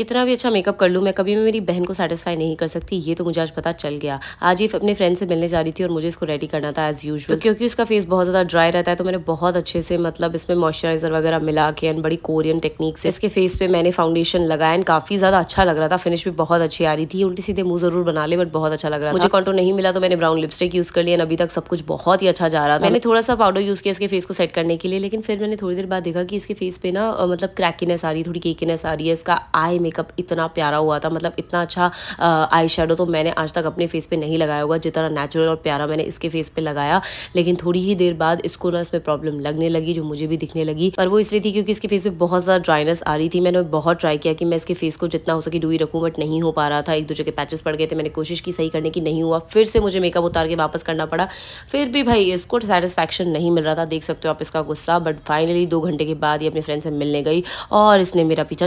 इतना भी अच्छा मेकअप कर लूँ मैं कभी भी मेरी बहन को सेटिस्फाई नहीं कर सकती ये तो मुझे आज पता चल गया आज ही अपने फ्रेंड से मिलने जा रही थी और मुझे इसको रेडी करना था एज यूजल तो क्योंकि इसका फेस बहुत ज़्यादा ड्राई रहता है तो मैंने बहुत अच्छे से मतलब इसमें मॉइस्चराइजर वगैरह मिला के एंड बड़ी कोरियन टेक्निक से इसके फेस पर मैंने फाउंडेशन लगाया एंड काफ़ी ज़्यादा अच्छा लग रहा था फिनिश भी बहुत अच्छी आ रही थी उल्टी सीधे मुँह जरूर बना ले बट बहुत अच्छा लग रहा मुझे कॉन्टो नहीं मिला तो मैंने ब्राउन लिपस्टिक यूज़ कर लिया अभी तक सब कुछ बहुत ही अच्छा जा रहा था मैंने थोड़ा सा पाउडर यूज़ किया इसके फेस को सेट करने के लिए लेकिन फिर मैंने थोड़ी देर बाद देखा कि इसके फेस पे ना मतलब क्रैकीनेस आ रही थोड़ी केकीनेस आ रही है इसका आई मेकअप इतना प्यारा हुआ था मतलब इतना अच्छा आई शेडो तो मैंने आज तक अपने फेस पे नहीं लगाया होगा जितना नेचुरल और प्यारा मैंने इसके फेस पे लगाया लेकिन थोड़ी ही देर बाद इसको ना इसमें प्रॉब्लम लगने लगी जो मुझे भी दिखने लगी और वो इसलिए थी क्योंकि इसके फेस पे बहुत ज़्यादा ड्राइनेस आ रही थी मैंने बहुत ट्राई किया कि मैं इसके फेस को जितना हो सके डूई रखूँ बट नहीं हो पा रहा था एक दूसरे के पैचेस पड़ गए थे मैंने कोशिश की सही करने की नहीं हुआ फिर से मुझे मेकअप उतार के वापस करना पड़ा फिर भी भाई इसको सेटिस्फैक्शन नहीं मिल रहा था देख सकते हो आप इसका गुस्सा बट फाइनली दो घंटे के बाद ये अपने फ्रेंड से मिलने गई और इसने मेरा पीछा